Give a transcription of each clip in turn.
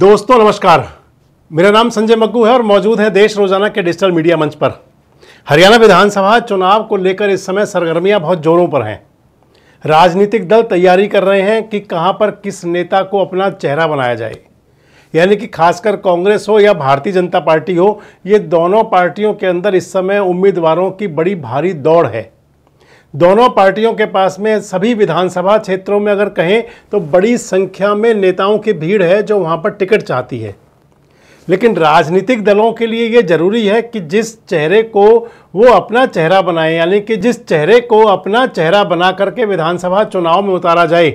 दोस्तों नमस्कार मेरा नाम संजय मग्गू है और मौजूद है देश रोजाना के डिजिटल मीडिया मंच पर हरियाणा विधानसभा चुनाव को लेकर इस समय सरगर्मियां बहुत जोरों पर हैं राजनीतिक दल तैयारी कर रहे हैं कि कहां पर किस नेता को अपना चेहरा बनाया जाए यानी कि खासकर कांग्रेस हो या भारतीय जनता पार्टी हो ये दोनों पार्टियों के अंदर इस समय उम्मीदवारों की बड़ी भारी दौड़ है दोनों पार्टियों के पास में सभी विधानसभा क्षेत्रों में अगर कहें तो बड़ी संख्या में नेताओं की भीड़ है जो वहाँ पर टिकट चाहती है लेकिन राजनीतिक दलों के लिए ये जरूरी है कि जिस चेहरे को वो अपना चेहरा बनाए यानी कि जिस चेहरे को अपना चेहरा बना करके विधानसभा चुनाव में उतारा जाए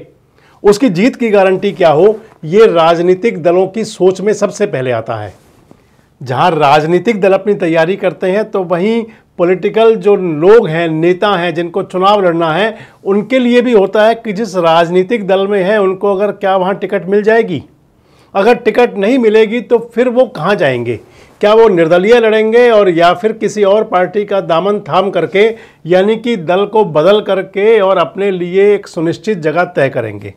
उसकी जीत की गारंटी क्या हो ये राजनीतिक दलों की सोच में सबसे पहले आता है जहाँ राजनीतिक दल अपनी तैयारी करते हैं तो वहीं पॉलिटिकल जो लोग हैं नेता हैं जिनको चुनाव लड़ना है उनके लिए भी होता है कि जिस राजनीतिक दल में है उनको अगर क्या वहाँ टिकट मिल जाएगी अगर टिकट नहीं मिलेगी तो फिर वो कहाँ जाएंगे क्या वो निर्दलीय लड़ेंगे और या फिर किसी और पार्टी का दामन थाम करके यानी कि दल को बदल करके और अपने लिए एक सुनिश्चित जगह तय करेंगे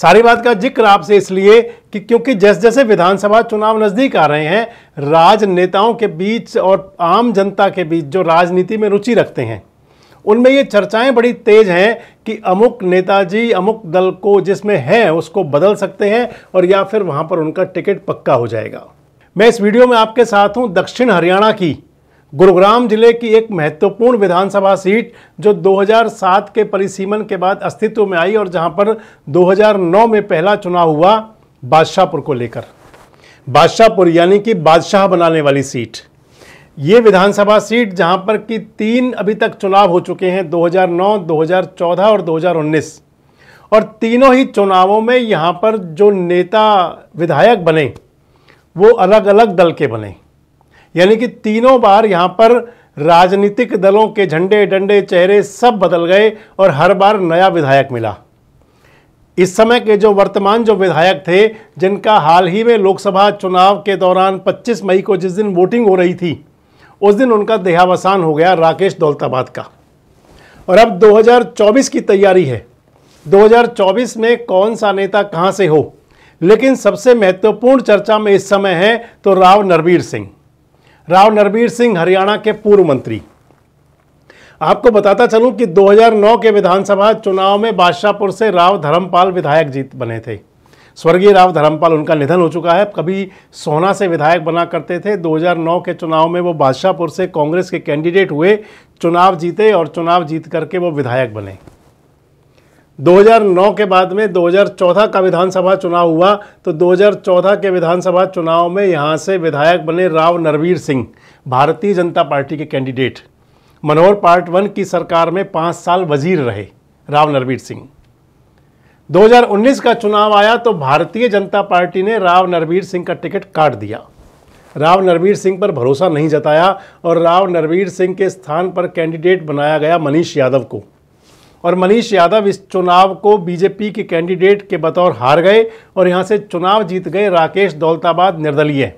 सारी बात का जिक्र आपसे इसलिए कि क्योंकि जैसे जैसे विधानसभा चुनाव नज़दीक आ रहे हैं राजनेताओं के बीच और आम जनता के बीच जो राजनीति में रुचि रखते हैं उनमें ये चर्चाएं बड़ी तेज हैं कि अमुक नेताजी अमुक दल को जिसमें है उसको बदल सकते हैं और या फिर वहाँ पर उनका टिकट पक्का हो जाएगा मैं इस वीडियो में आपके साथ हूँ दक्षिण हरियाणा की गुरुग्राम जिले की एक महत्वपूर्ण विधानसभा सीट जो 2007 के परिसीमन के बाद अस्तित्व में आई और जहां पर 2009 में पहला चुनाव हुआ बादशाहपुर को लेकर बादशाहपुर यानी कि बादशाह बनाने वाली सीट ये विधानसभा सीट जहां पर कि तीन अभी तक चुनाव हो चुके हैं 2009, 2014 और 2019 और तीनों ही चुनावों में यहां पर जो नेता विधायक बने वो अलग अलग दल के बने यानी कि तीनों बार यहाँ पर राजनीतिक दलों के झंडे डंडे चेहरे सब बदल गए और हर बार नया विधायक मिला इस समय के जो वर्तमान जो विधायक थे जिनका हाल ही में लोकसभा चुनाव के दौरान 25 मई को जिस दिन वोटिंग हो रही थी उस दिन उनका देहावसान हो गया राकेश दौलताबाद का और अब 2024 की तैयारी है 2024 में कौन सा नेता कहां से हो लेकिन सबसे महत्वपूर्ण चर्चा में इस समय है तो राव नरवीर सिंह राव नरबीर सिंह हरियाणा के पूर्व मंत्री आपको बताता चलूं कि 2009 के विधानसभा चुनाव में बादशाहपुर से राव धर्मपाल विधायक जीत बने थे स्वर्गीय राव धर्मपाल उनका निधन हो चुका है कभी सोना से विधायक बना करते थे 2009 के चुनाव में वो बादशाहपुर से कांग्रेस के कैंडिडेट हुए चुनाव जीते और चुनाव जीत करके वो विधायक बने 2009 के बाद में 2014 का विधानसभा चुनाव हुआ तो 2014 के विधानसभा चुनाव में यहाँ से विधायक बने राव नरवीर सिंह भारतीय जनता पार्टी के कैंडिडेट मनोहर पार्ट वन की सरकार में पाँच साल वजीर रहे राव नरवीर सिंह 2019 का चुनाव आया तो भारतीय जनता पार्टी ने राव नरवीर सिंह का टिकट काट दिया राव नरवीर सिंह पर भरोसा नहीं जताया और राव नरवीर सिंह के स्थान पर कैंडिडेट बनाया गया मनीष यादव को और मनीष यादव इस चुनाव को बीजेपी के कैंडिडेट के बतौर हार गए और यहाँ से चुनाव जीत गए राकेश दौलताबाद निर्दलीय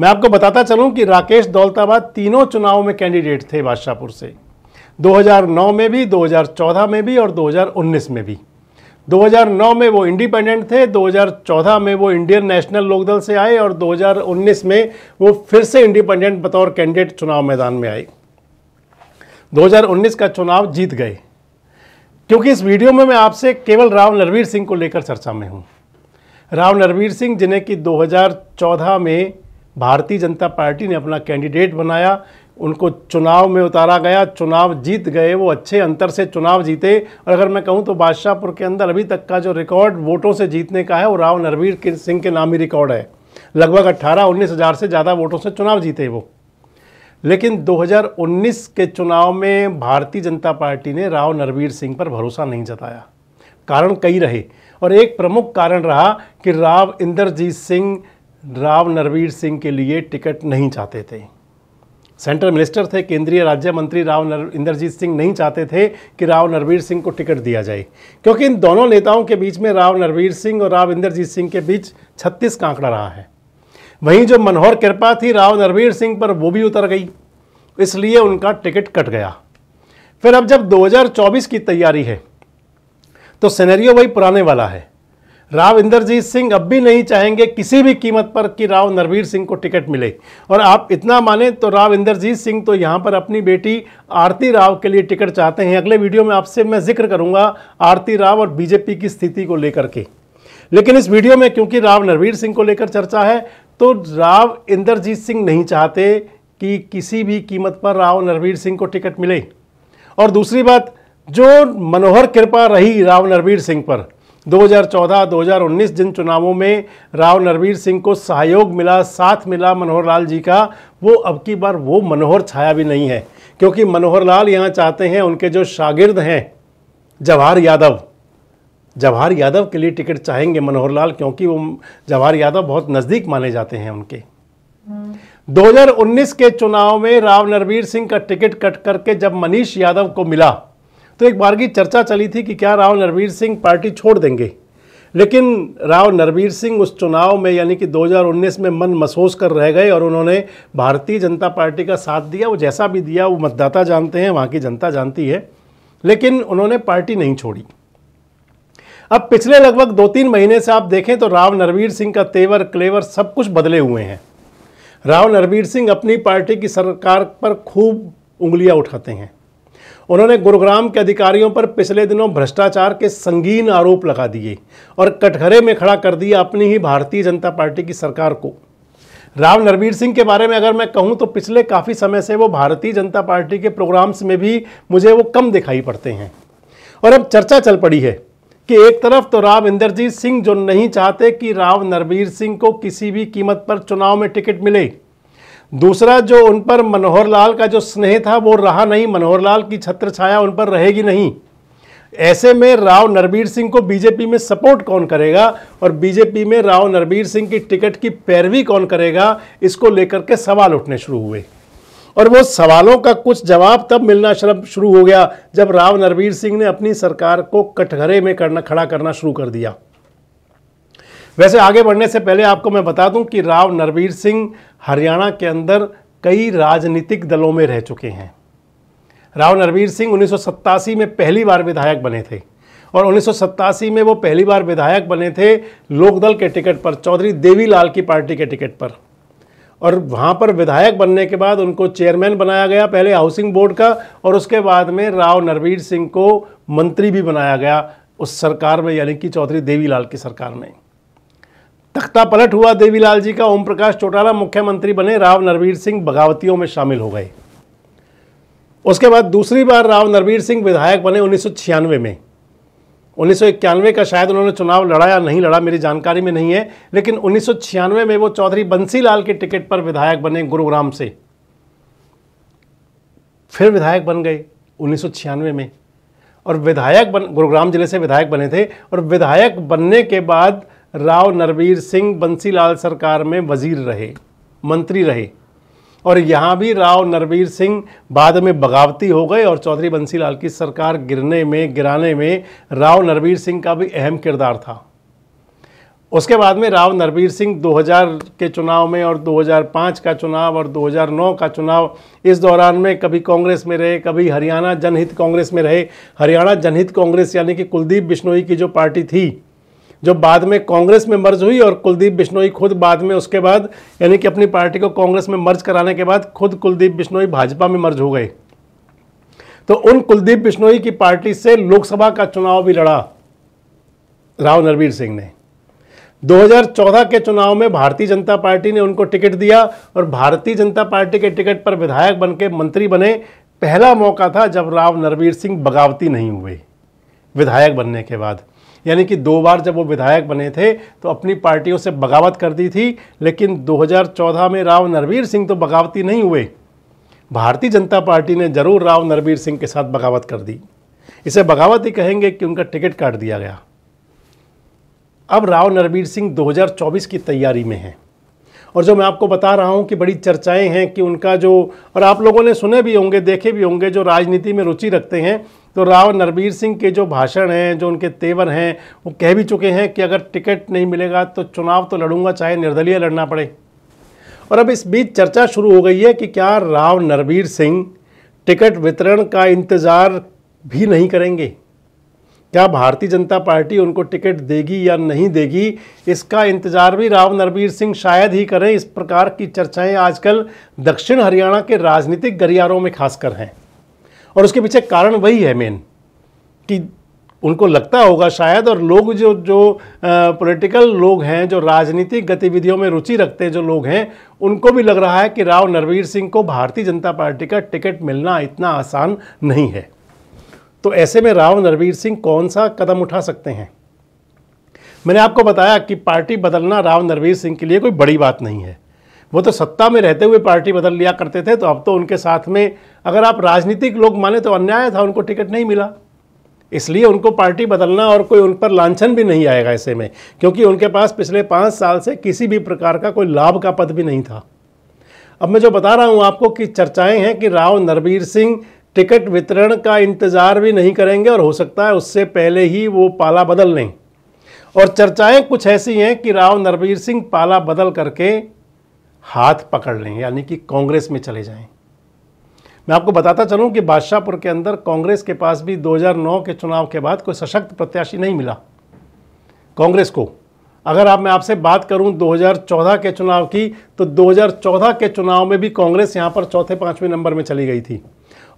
मैं आपको बताता चलूं कि राकेश दौलताबाद तीनों चुनाव में कैंडिडेट थे बादशाहपुर से 2009 में भी 2014 में भी और 2019 में भी 2009 में वो इंडिपेंडेंट थे 2014 में वो इंडियन नेशनल लोकदल से आए और 2019 में वो फिर से इंडिपेंडेंट बतौर कैंडिडेट चुनाव मैदान में आए 2019 का चुनाव जीत गए क्योंकि इस वीडियो में मैं आपसे केवल राव नरवीर सिंह को लेकर चर्चा में हूँ राव नरवीर सिंह जिन्हें कि 2014 में भारतीय जनता पार्टी ने अपना कैंडिडेट बनाया उनको चुनाव में उतारा गया चुनाव जीत गए वो अच्छे अंतर से चुनाव जीते और अगर मैं कहूँ तो बादशाहपुर के अंदर अभी तक का जो रिकॉर्ड वोटों से जीतने का है वो राव नरवीर सिंह के नाम ही रिकॉर्ड है लगभग अट्ठारह उन्नीस हज़ार से ज़्यादा वोटों से चुनाव जीते वो लेकिन 2019 के चुनाव में भारतीय जनता पार्टी ने राव नरवीर सिंह पर भरोसा नहीं जताया कारण कई रहे और एक प्रमुख कारण रहा कि राव इंद्रजीत सिंह राव नरवीर सिंह के लिए टिकट नहीं चाहते थे सेंट्रल मिनिस्टर थे केंद्रीय राज्य मंत्री राव नर इंद्रजीत सिंह नहीं चाहते थे कि राव नरवीर सिंह को टिकट दिया जाए क्योंकि इन दोनों नेताओं के बीच में राव नरवीर सिंह और राव इंद्रजीत सिंह के बीच छत्तीस का आंकड़ा रहा है वहीं जो मनोहर कृपा थी राव नरवीर सिंह पर वो भी उतर गई इसलिए उनका टिकट कट गया फिर अब जब 2024 की तैयारी है तो सिनेरियो वही पुराने वाला है राव इंद्रजीत सिंह अब भी नहीं चाहेंगे किसी भी कीमत पर कि राव नरवीर सिंह को टिकट मिले और आप इतना माने तो राव इंद्रजीत सिंह तो यहाँ पर अपनी बेटी आरती राव के लिए टिकट चाहते हैं अगले वीडियो में आपसे मैं जिक्र करूँगा आरती राव और बीजेपी की स्थिति को लेकर के लेकिन इस वीडियो में क्योंकि राव नरवीर सिंह को लेकर चर्चा है तो राव इंद्रजीत सिंह नहीं चाहते कि किसी भी कीमत पर राव नरवीर सिंह को टिकट मिले और दूसरी बात जो मनोहर कृपा रही राव नरवीर सिंह पर 2014-2019 जिन चुनावों में राव नरवीर सिंह को सहयोग मिला साथ मिला मनोहर लाल जी का वो अब की बार वो मनोहर छाया भी नहीं है क्योंकि मनोहर लाल यहाँ चाहते हैं उनके जो शागिर्द हैं जवाहर यादव जवाहर यादव के लिए टिकट चाहेंगे मनोहर लाल क्योंकि वो जवाहर यादव बहुत नज़दीक माने जाते हैं उनके 2019 के चुनाव में राव नरवीर सिंह का टिकट कट करके जब मनीष यादव को मिला तो एक बार की चर्चा चली थी कि क्या राव नरवीर सिंह पार्टी छोड़ देंगे लेकिन राव नरवीर सिंह उस चुनाव में यानी कि 2019 में मन महसूस कर रह गए और उन्होंने भारतीय जनता पार्टी का साथ दिया वो जैसा भी दिया वो मतदाता जानते हैं वहाँ की जनता जानती है लेकिन उन्होंने पार्टी नहीं छोड़ी अब पिछले लगभग दो तीन महीने से आप देखें तो राव नरवीर सिंह का तेवर क्लेवर सब कुछ बदले हुए हैं राव नरवीर सिंह अपनी पार्टी की सरकार पर खूब उंगलियां उठाते हैं उन्होंने गुरुग्राम के अधिकारियों पर पिछले दिनों भ्रष्टाचार के संगीन आरोप लगा दिए और कटघरे में खड़ा कर दिया अपनी ही भारतीय जनता पार्टी की सरकार को राव नरवीर सिंह के बारे में अगर मैं कहूं तो पिछले काफ़ी समय से वो भारतीय जनता पार्टी के प्रोग्राम्स में भी मुझे वो कम दिखाई पड़ते हैं और अब चर्चा चल पड़ी है कि एक तरफ तो राव इंद्रजीत सिंह जो नहीं चाहते कि राव नरवीर सिंह को किसी भी कीमत पर चुनाव में टिकट मिले दूसरा जो उन पर मनोहर लाल का जो स्नेह था वो रहा नहीं मनोहर लाल की छत्र छाया उन पर रहेगी नहीं ऐसे में राव नरबीर सिंह को बीजेपी में सपोर्ट कौन करेगा और बीजेपी में राव नरबीर सिंह की टिकट की पैरवी कौन करेगा इसको लेकर के सवाल उठने शुरू हुए और वो सवालों का कुछ जवाब तब मिलना शुरू हो गया जब राव नरवीर सिंह ने अपनी सरकार को कटघरे में करना खड़ा करना शुरू कर दिया वैसे आगे बढ़ने से पहले आपको मैं बता दूं कि राव नरवीर सिंह हरियाणा के अंदर कई राजनीतिक दलों में रह चुके हैं राव नरवीर सिंह उन्नीस में पहली बार विधायक बने थे और उन्नीस में वो पहली बार विधायक बने थे लोकदल के टिकट पर चौधरी देवीलाल की पार्टी के टिकट पर और वहाँ पर विधायक बनने के बाद उनको चेयरमैन बनाया गया पहले हाउसिंग बोर्ड का और उसके बाद में राव नरवीर सिंह को मंत्री भी बनाया गया उस सरकार में यानी कि चौधरी देवीलाल की सरकार में तख्ता पलट हुआ देवीलाल जी का ओम प्रकाश चौटाला मुख्यमंत्री बने राव नरवीर सिंह बगावतियों में शामिल हो गए उसके बाद दूसरी बार राव नरवीर सिंह विधायक बने उन्नीस में उन्नीस का शायद उन्होंने चुनाव लड़ा या नहीं लड़ा मेरी जानकारी में नहीं है लेकिन उन्नीस में वो चौधरी बंसीलाल के टिकट पर विधायक बने गुरुग्राम से फिर विधायक बन गए उन्नीस में और विधायक बन गुरुग्राम जिले से विधायक बने थे और विधायक बनने के बाद राव नरवीर सिंह बंसीलाल सरकार में वजीर रहे मंत्री रहे और यहाँ भी राव नरवीर सिंह बाद में बगावती हो गए और चौधरी बंसीलाल की सरकार गिरने में गिराने में राव नरवीर सिंह का भी अहम किरदार था उसके बाद में राव नरवीर सिंह 2000 के चुनाव में और 2005 का चुनाव और 2009 का चुनाव इस दौरान में कभी कांग्रेस में रहे कभी हरियाणा जनहित कांग्रेस में रहे हरियाणा जनहित कांग्रेस यानी कि कुलदीप बिश्नोई की जो पार्टी थी जो बाद में कांग्रेस में मर्ज हुई और कुलदीप बिश्नोई खुद बाद में उसके बाद यानी कि अपनी पार्टी को कांग्रेस में मर्ज कराने के बाद खुद कुलदीप बिश्नोई भाजपा में मर्ज हो गए तो उन कुलदीप बिश्नोई की पार्टी से लोकसभा का चुनाव भी लड़ा राव नरवीर सिंह ने 2014 के चुनाव में भारतीय जनता पार्टी ने उनको टिकट दिया और भारतीय जनता पार्टी के टिकट पर विधायक बन मंत्री बने पहला मौका था जब राव नरवीर सिंह बगावती नहीं हुए विधायक बनने के बाद यानी कि दो बार जब वो विधायक बने थे तो अपनी पार्टियों से बगावत कर दी थी लेकिन 2014 में राव नरवीर सिंह तो बगावती नहीं हुए भारतीय जनता पार्टी ने जरूर राव नरवीर सिंह के साथ बगावत कर दी इसे बगावत ही कहेंगे कि उनका टिकट काट दिया गया अब राव नरवीर सिंह 2024 की तैयारी में हैं और जो मैं आपको बता रहा हूँ कि बड़ी चर्चाएं हैं कि उनका जो और आप लोगों ने सुने भी होंगे देखे भी होंगे जो राजनीति में रुचि रखते हैं तो राव नरवीर सिंह के जो भाषण हैं जो उनके तेवर हैं वो कह भी चुके हैं कि अगर टिकट नहीं मिलेगा तो चुनाव तो लड़ूंगा चाहे निर्दलीय लड़ना पड़े और अब इस बीच चर्चा शुरू हो गई है कि क्या राव नरवीर सिंह टिकट वितरण का इंतज़ार भी नहीं करेंगे क्या भारतीय जनता पार्टी उनको टिकट देगी या नहीं देगी इसका इंतजार भी राव नरबीर सिंह शायद ही करें इस प्रकार की चर्चाएं आजकल दक्षिण हरियाणा के राजनीतिक गलियारों में खासकर हैं और उसके पीछे कारण वही है मेन कि उनको लगता होगा शायद और लोग जो जो पॉलिटिकल लोग हैं जो राजनीतिक गतिविधियों में रुचि रखते हैं जो लोग हैं उनको भी लग रहा है कि राव नरवीर सिंह को भारतीय जनता पार्टी का टिकट मिलना इतना आसान नहीं है तो ऐसे में राव नरवीर सिंह कौन सा कदम उठा सकते हैं मैंने आपको बताया कि पार्टी बदलना राव नरवीर सिंह के लिए कोई बड़ी बात नहीं है वो तो सत्ता में रहते हुए पार्टी बदल लिया करते थे तो अब तो उनके साथ में अगर आप राजनीतिक लोग माने तो अन्याय था उनको टिकट नहीं मिला इसलिए उनको पार्टी बदलना और कोई उन पर लांछन भी नहीं आएगा ऐसे में क्योंकि उनके पास पिछले पाँच साल से किसी भी प्रकार का कोई लाभ का पद भी नहीं था अब मैं जो बता रहा हूँ आपको कि चर्चाएं हैं कि राव नरवीर सिंह टिकट वितरण का इंतज़ार भी नहीं करेंगे और हो सकता है उससे पहले ही वो पाला बदल लें और चर्चाएं कुछ ऐसी हैं कि राव नरवीर सिंह पाला बदल करके हाथ पकड़ लें यानी कि कांग्रेस में चले जाएं मैं आपको बताता चलूं कि बादशाहपुर के अंदर कांग्रेस के पास भी 2009 के चुनाव के बाद कोई सशक्त प्रत्याशी नहीं मिला कांग्रेस को अगर आप मैं आपसे बात करूं 2014 के चुनाव की तो 2014 के चुनाव में भी कांग्रेस यहां पर चौथे पांचवें नंबर में चली गई थी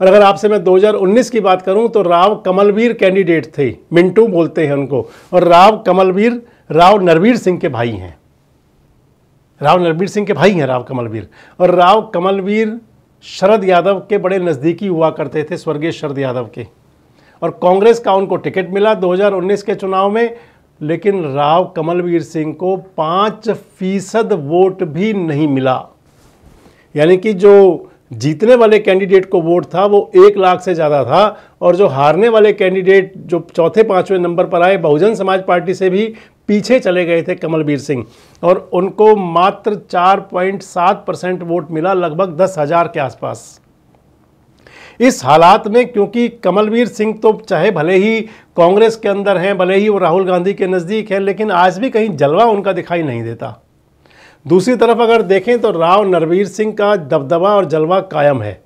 और अगर आपसे मैं 2019 की बात करूं तो राव कमलवीर कैंडिडेट थे मिंटू बोलते हैं उनको और राव कमलवीर राव नरवीर सिंह के भाई हैं राव नरवीर सिंह के भाई हैं राव कमलवीर और राव कमलवीर शरद यादव के बड़े नज़दीकी हुआ करते थे स्वर्गीय शरद यादव के और कांग्रेस का उनको टिकट मिला 2019 के चुनाव में लेकिन राव कमलवीर सिंह को पाँच फीसद वोट भी नहीं मिला यानी कि जो जीतने वाले कैंडिडेट को वोट था वो एक लाख से ज़्यादा था और जो हारने वाले कैंडिडेट जो चौथे पाँचवें नंबर पर आए बहुजन समाज पार्टी से भी पीछे चले गए थे कमलवीर सिंह और उनको मात्र 4.7 परसेंट वोट मिला लगभग दस हज़ार के आसपास इस हालात में क्योंकि कमलवीर सिंह तो चाहे भले ही कांग्रेस के अंदर हैं भले ही वो राहुल गांधी के नज़दीक हैं लेकिन आज भी कहीं जलवा उनका दिखाई नहीं देता दूसरी तरफ अगर देखें तो राव नरवीर सिंह का दबदबा और जलवा कायम है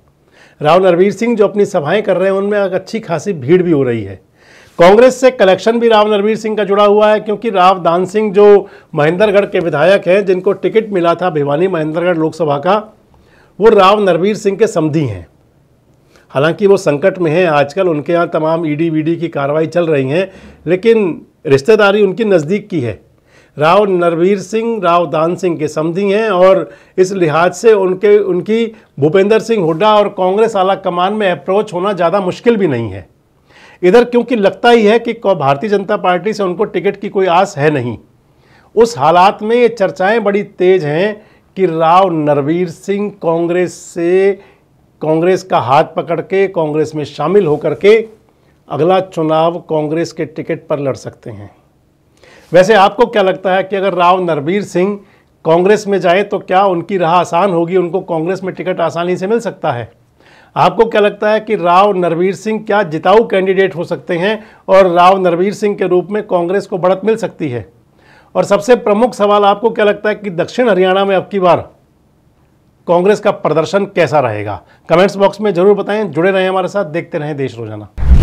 राव नरवीर सिंह जो अपनी सभाएं कर रहे हैं उनमें एक अच्छी खासी भीड़ भी हो रही है कांग्रेस से कलेक्शन भी राव नरवीर सिंह का जुड़ा हुआ है क्योंकि राव दान सिंह जो महेंद्रगढ़ के विधायक हैं जिनको टिकट मिला था भिवानी महेंद्रगढ़ लोकसभा का वो राव नरवीर सिंह के समधी हैं हालांकि वो संकट में हैं आजकल उनके यहाँ तमाम ईडी वीडी की कार्रवाई चल रही हैं लेकिन रिश्तेदारी उनकी नज़दीक की है राव नरवीर सिंह राव दान सिंह के समधी हैं और इस लिहाज से उनके उनकी भूपेंद्र सिंह हुड्डा और कांग्रेस आला कमान में अप्रोच होना ज़्यादा मुश्किल भी नहीं है इधर क्योंकि लगता ही है कि भारतीय जनता पार्टी से उनको टिकट की कोई आस है नहीं उस हालात में ये चर्चाएं बड़ी तेज हैं कि राव नरवीर सिंह कांग्रेस से कांग्रेस का हाथ पकड़ के कांग्रेस में शामिल होकर के अगला चुनाव कांग्रेस के टिकट पर लड़ सकते हैं वैसे आपको क्या लगता है कि अगर राव नरबीर सिंह कांग्रेस में जाए तो क्या उनकी राह आसान होगी उनको कांग्रेस में टिकट आसानी से मिल सकता है आपको क्या लगता है कि राव नरवीर सिंह क्या जिताऊ कैंडिडेट हो सकते हैं और राव नरवीर सिंह के रूप में कांग्रेस को बढ़त मिल सकती है और सबसे प्रमुख सवाल आपको क्या लगता है कि दक्षिण हरियाणा में अब की बार कांग्रेस का प्रदर्शन कैसा रहेगा कमेंट्स बॉक्स में जरूर बताएं जुड़े रहें हमारे साथ देखते रहें देश रोजाना